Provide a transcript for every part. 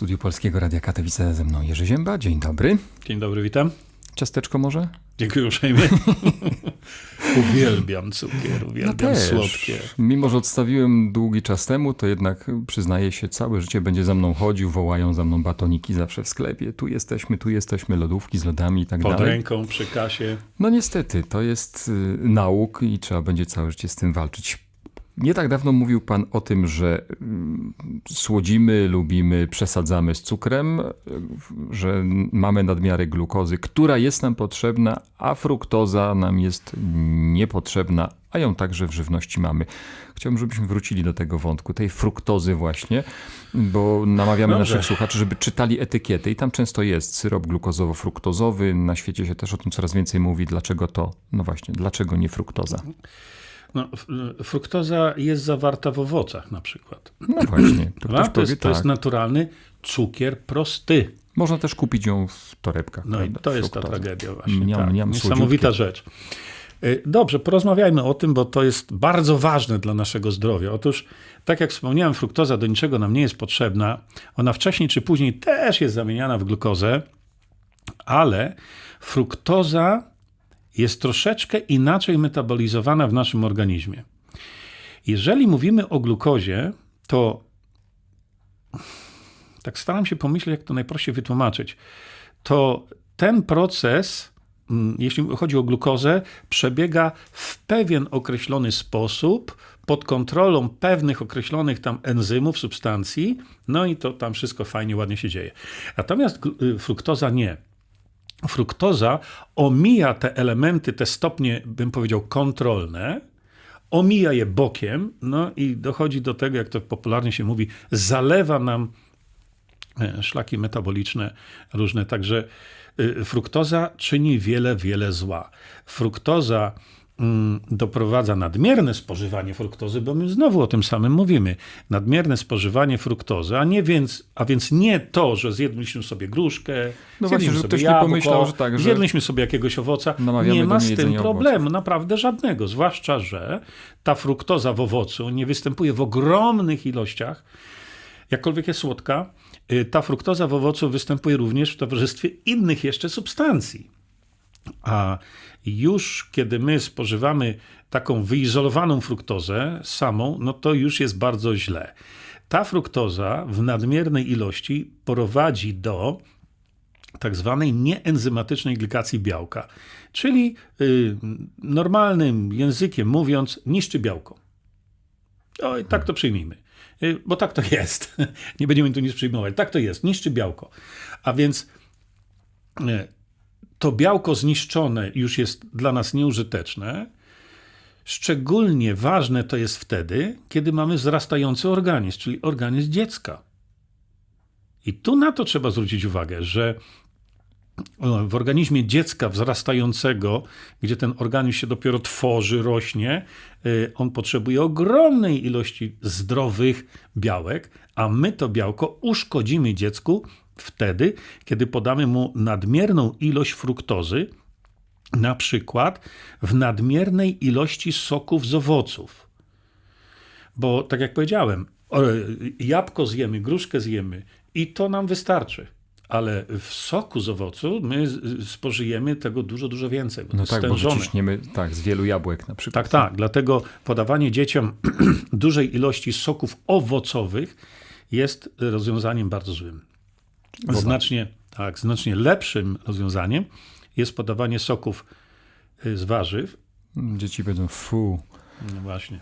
studiu Polskiego Radia Katowice ze mną Jerzy Zięba. Dzień dobry. Dzień dobry, witam. Ciasteczko może? Dziękuję uprzejmie. uwielbiam cukier, no uwielbiam no słodkie. Mimo, że odstawiłem długi czas temu, to jednak przyznaję się, całe życie będzie za mną chodził, wołają za mną batoniki zawsze w sklepie. Tu jesteśmy, tu jesteśmy, lodówki z lodami i tak Pod dalej. Pod ręką, przy kasie. No niestety, to jest y, nauk i trzeba będzie całe życie z tym walczyć. Nie tak dawno mówił Pan o tym, że mm, słodzimy, lubimy, przesadzamy z cukrem, e, że mamy nadmiarę glukozy, która jest nam potrzebna, a fruktoza nam jest niepotrzebna, a ją także w żywności mamy. Chciałbym, żebyśmy wrócili do tego wątku, tej fruktozy właśnie, bo namawiamy Dobrze. naszych słuchaczy, żeby czytali etykiety i tam często jest syrop glukozowo-fruktozowy. Na świecie się też o tym coraz więcej mówi. Dlaczego to? No właśnie, dlaczego nie fruktoza? Mhm. No, y, fruktoza jest zawarta w owocach na przykład. No właśnie. To, powie, to, jest, to tak. jest naturalny cukier prosty. Można też kupić ją w torebkach. No prawda? i to jest ta tragedia właśnie. Miam, tak. Niesamowita rzecz. Y, dobrze, porozmawiajmy o tym, bo to jest bardzo ważne dla naszego zdrowia. Otóż, tak jak wspomniałem, fruktoza do niczego nam nie jest potrzebna. Ona wcześniej czy później też jest zamieniana w glukozę, ale fruktoza jest troszeczkę inaczej metabolizowana w naszym organizmie. Jeżeli mówimy o glukozie, to tak staram się pomyśleć, jak to najprościej wytłumaczyć. To ten proces, mm, jeśli chodzi o glukozę, przebiega w pewien określony sposób, pod kontrolą pewnych określonych tam enzymów, substancji, no i to tam wszystko fajnie, ładnie się dzieje. Natomiast y, fruktoza nie fruktoza omija te elementy, te stopnie, bym powiedział, kontrolne, omija je bokiem, no i dochodzi do tego, jak to popularnie się mówi, zalewa nam e, szlaki metaboliczne różne. Także e, fruktoza czyni wiele, wiele zła. Fruktoza Mm, doprowadza nadmierne spożywanie fruktozy, bo my znowu o tym samym mówimy. Nadmierne spożywanie fruktozy, a, nie więc, a więc nie to, że zjedliśmy sobie gruszkę, no zjedliśmy właśnie, sobie jabłko, pomyślał, że tak, że zjedliśmy sobie jakiegoś owoca. Nie ma z tym problemu, owoców. naprawdę żadnego. Zwłaszcza, że ta fruktoza w owocu nie występuje w ogromnych ilościach, jakkolwiek jest słodka, y, ta fruktoza w owocu występuje również w towarzystwie innych jeszcze substancji. A już kiedy my spożywamy taką wyizolowaną fruktozę samą, no to już jest bardzo źle. Ta fruktoza w nadmiernej ilości prowadzi do tak zwanej nieenzymatycznej glikacji białka, czyli y, normalnym językiem mówiąc, niszczy białko. O, no tak to przyjmijmy. Y, bo tak to jest. Nie będziemy tu nic przyjmować. Tak to jest. Niszczy białko. A więc y, to białko zniszczone już jest dla nas nieużyteczne. Szczególnie ważne to jest wtedy, kiedy mamy wzrastający organizm, czyli organizm dziecka. I tu na to trzeba zwrócić uwagę, że e, w organizmie dziecka wzrastającego, gdzie ten organizm się dopiero tworzy, rośnie, e, on potrzebuje ogromnej ilości zdrowych białek, a my to białko uszkodzimy dziecku wtedy, kiedy podamy mu nadmierną ilość fruktozy, na przykład w nadmiernej ilości soków z owoców. Bo tak jak powiedziałem, jabłko zjemy, gruszkę zjemy i to nam wystarczy. Ale w soku z owocu my spożyjemy tego dużo, dużo więcej. Bo no tak, stężone. bo wyciśniemy tak, z wielu jabłek na przykład. Tak, tak. Dlatego podawanie dzieciom dużej ilości soków owocowych jest rozwiązaniem bardzo złym. Znacznie, tak, znacznie lepszym rozwiązaniem jest podawanie soków y, z warzyw. Dzieci będą fu. No właśnie.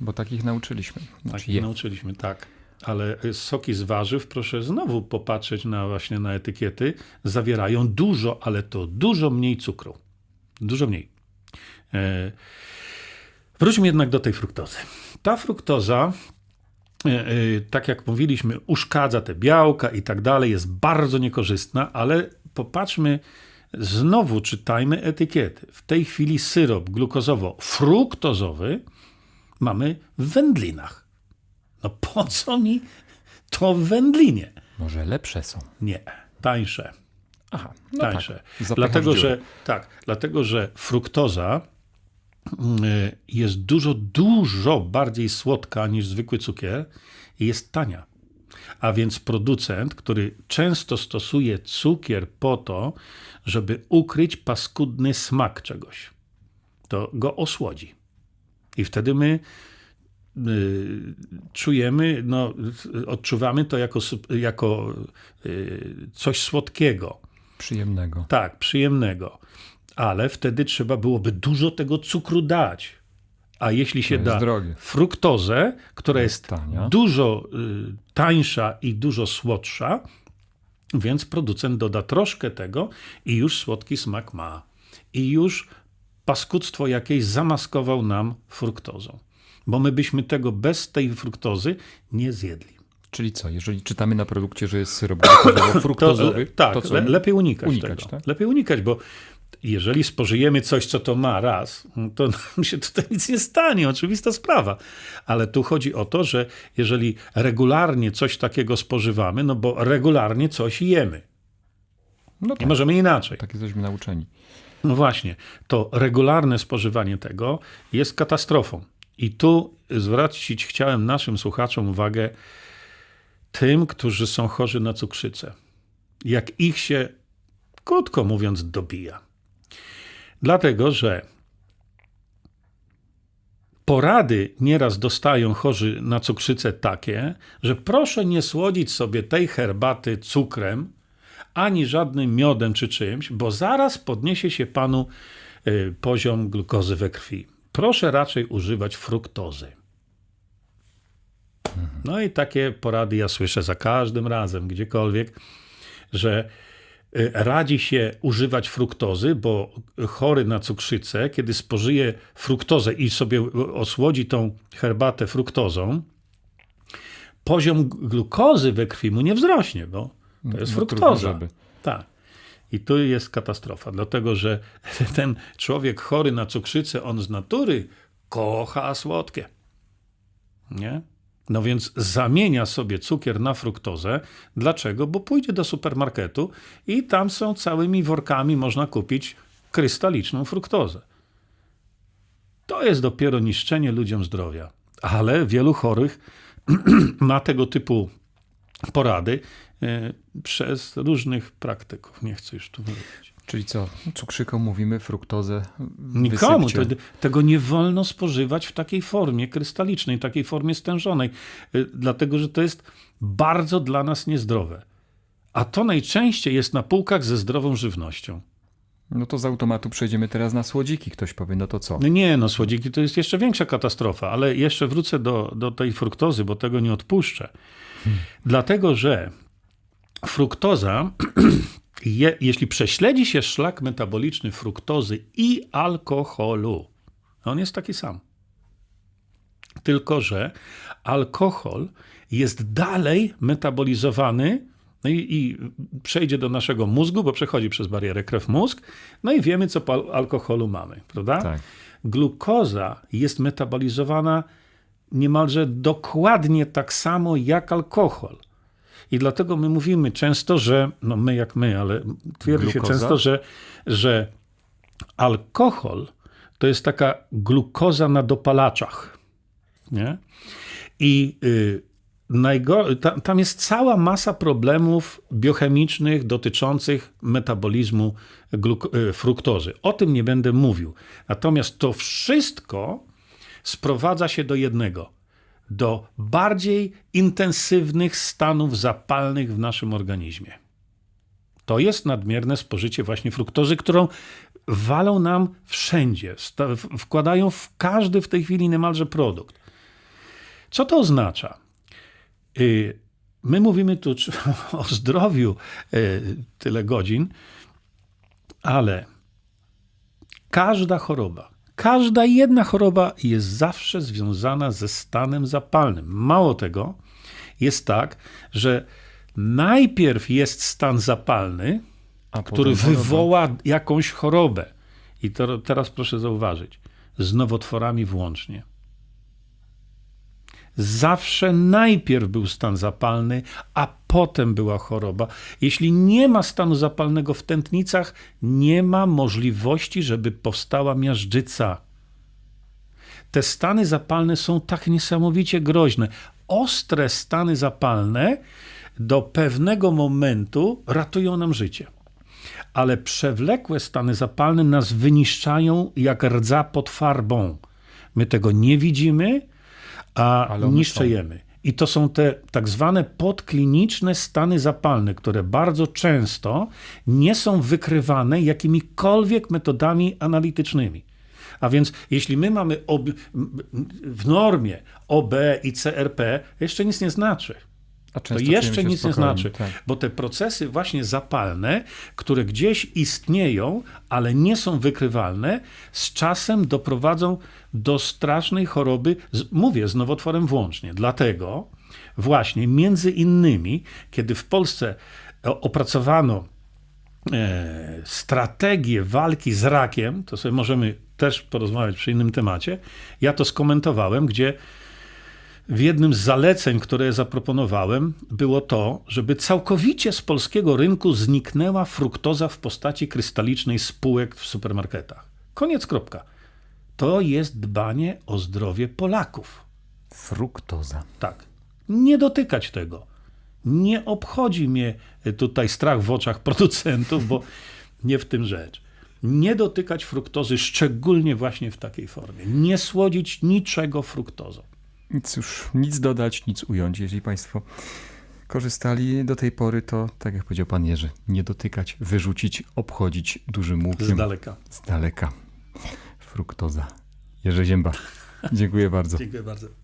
Bo takich nauczyliśmy. Znaczy takich nauczyliśmy, tak. Ale y, soki z warzyw, proszę znowu popatrzeć na właśnie na etykiety, zawierają dużo, ale to dużo mniej cukru. Dużo mniej. E, wróćmy jednak do tej fruktozy. Ta fruktoza E, tak jak mówiliśmy, uszkadza te białka i tak dalej, jest bardzo niekorzystna, ale popatrzmy, znowu czytajmy etykiety. W tej chwili syrop glukozowo-fruktozowy mamy w wędlinach. No po co mi to w wędlinie? Może lepsze są. Nie, tańsze. Aha, no tańsze. Tak, Dlatego, że tak, dlatego że fruktoza Y, jest dużo, dużo bardziej słodka niż zwykły cukier i jest tania. A więc producent, który często stosuje cukier po to, żeby ukryć paskudny smak czegoś, to go osłodzi. I wtedy my y, czujemy, no, odczuwamy to jako, jako y, coś słodkiego. Przyjemnego. Tak, przyjemnego ale wtedy trzeba byłoby dużo tego cukru dać. A jeśli się da drogie. fruktozę, która jest, jest dużo y, tańsza i dużo słodsza, więc producent doda troszkę tego i już słodki smak ma. I już paskudztwo jakieś zamaskował nam fruktozą. Bo my byśmy tego bez tej fruktozy nie zjedli. Czyli co, jeżeli czytamy na produkcie, że jest syrop fruktozowy, to, tak, to le, lepiej unikać, unikać tego. Tak? Lepiej unikać, bo jeżeli spożyjemy coś, co to ma raz, no to nam się tutaj nic nie stanie, oczywista sprawa. Ale tu chodzi o to, że jeżeli regularnie coś takiego spożywamy, no bo regularnie coś jemy. No tak. Nie możemy inaczej. Tak jesteśmy nauczeni. No właśnie, to regularne spożywanie tego jest katastrofą. I tu zwrócić chciałem naszym słuchaczom uwagę tym, którzy są chorzy na cukrzycę. Jak ich się, krótko mówiąc, dobija Dlatego, że porady nieraz dostają chorzy na cukrzycę takie, że proszę nie słodzić sobie tej herbaty cukrem ani żadnym miodem czy czymś, bo zaraz podniesie się panu y, poziom glukozy we krwi. Proszę raczej używać fruktozy. No i takie porady ja słyszę za każdym razem, gdziekolwiek, że Y, radzi się używać fruktozy, bo chory na cukrzycę, kiedy spożyje fruktozę i sobie osłodzi tą herbatę fruktozą, poziom glukozy we krwi mu nie wzrośnie, bo to jest no, fruktoza. Tak. I tu jest katastrofa, dlatego że ten człowiek chory na cukrzycę, on z natury kocha słodkie. Nie? No więc zamienia sobie cukier na fruktozę. Dlaczego? Bo pójdzie do supermarketu i tam są całymi workami można kupić krystaliczną fruktozę. To jest dopiero niszczenie ludziom zdrowia. Ale wielu chorych ma tego typu porady e, przez różnych praktyków. Nie chcę już tu mówić. Czyli co? Cukrzykom mówimy fruktozę. Nikomu tego nie wolno spożywać w takiej formie krystalicznej, takiej formie stężonej, y, dlatego że to jest bardzo dla nas niezdrowe. A to najczęściej jest na półkach ze zdrową żywnością. No to z automatu przejdziemy teraz na słodziki, ktoś powie, no to co? No nie, no słodziki to jest jeszcze większa katastrofa, ale jeszcze wrócę do, do tej fruktozy, bo tego nie odpuszczę. Hmm. Dlatego, że fruktoza je, jeśli prześledzi się szlak metaboliczny fruktozy i alkoholu, on jest taki sam. Tylko, że alkohol jest dalej metabolizowany no i, i, przejdzie do naszego mózgu, bo przechodzi przez barierę krew-mózg. No i wiemy, co po alkoholu mamy, prawda? Tak. Glukoza jest metabolizowana niemalże dokładnie tak samo jak alkohol. I dlatego my mówimy często, że, no my jak my, ale twierdzi się często, że, że alkohol to jest taka glukoza na dopalaczach. Nie? I y, ta, tam jest cała masa problemów biochemicznych dotyczących metabolizmu gluk- y, fruktozy. O tym nie będę mówił. Natomiast to wszystko sprowadza się do jednego – do bardziej intensywnych stanów zapalnych w naszym organizmie. To jest nadmierne spożycie właśnie fruktozy, którą walą nam wszędzie, wkładają w każdy w tej chwili niemalże produkt. Co to oznacza? Y, my mówimy tu o zdrowiu y, tyle godzin, ale każda choroba, Każda jedna choroba jest zawsze związana ze stanem zapalnym. Mało tego, jest tak, że najpierw jest stan zapalny, A który wywoła jakąś chorobę. I to, teraz proszę zauważyć, z nowotworami włącznie. Zawsze najpierw był stan zapalny, a potem była choroba. Jeśli nie ma stanu zapalnego w tętnicach, nie ma możliwości, żeby powstała miażdżyca. Te stany zapalne są tak niesamowicie groźne. Ostre stany zapalne do pewnego momentu ratują nam życie ale przewlekłe stany zapalne nas wyniszczają jak rdza pod farbą. My tego nie widzimy, a niszczejemy. I to są te tak zwane podkliniczne stany zapalne, które bardzo często nie są wykrywane jakimikolwiek metodami analitycznymi. A więc jeśli my mamy w normie OB i CRP, jeszcze nic nie znaczy to jeszcze nic nie znaczy, tak. bo te procesy właśnie zapalne, które gdzieś istnieją, ale nie są wykrywalne, z czasem doprowadzą do strasznej choroby, mówię z nowotworem włącznie. Dlatego właśnie między innymi, kiedy w Polsce e, opracowano e, strategię walki z rakiem, to sobie możemy też porozmawiać przy innym temacie, ja to skomentowałem, gdzie w jednym z zaleceń, które zaproponowałem, było to, żeby całkowicie z polskiego rynku zniknęła fruktoza w postaci krystalicznej spółek w supermarketach. Koniec kropka. To jest dbanie o zdrowie Polaków. Fruktoza. Tak. Nie dotykać tego. Nie obchodzi mnie tutaj strach w oczach producentów, bo nie w tym rzecz nie dotykać fruktozy, szczególnie właśnie w takiej formie. Nie słodzić niczego fruktozą. Cóż, nic dodać, nic ująć. Jeżeli Państwo korzystali do tej pory, to tak jak powiedział Pan Jerzy, nie dotykać, wyrzucić, obchodzić dużym łukiem. Z daleka. Z daleka. Fruktoza. Jerzy Zięba. Dziękuję bardzo. Dziękuję bardzo.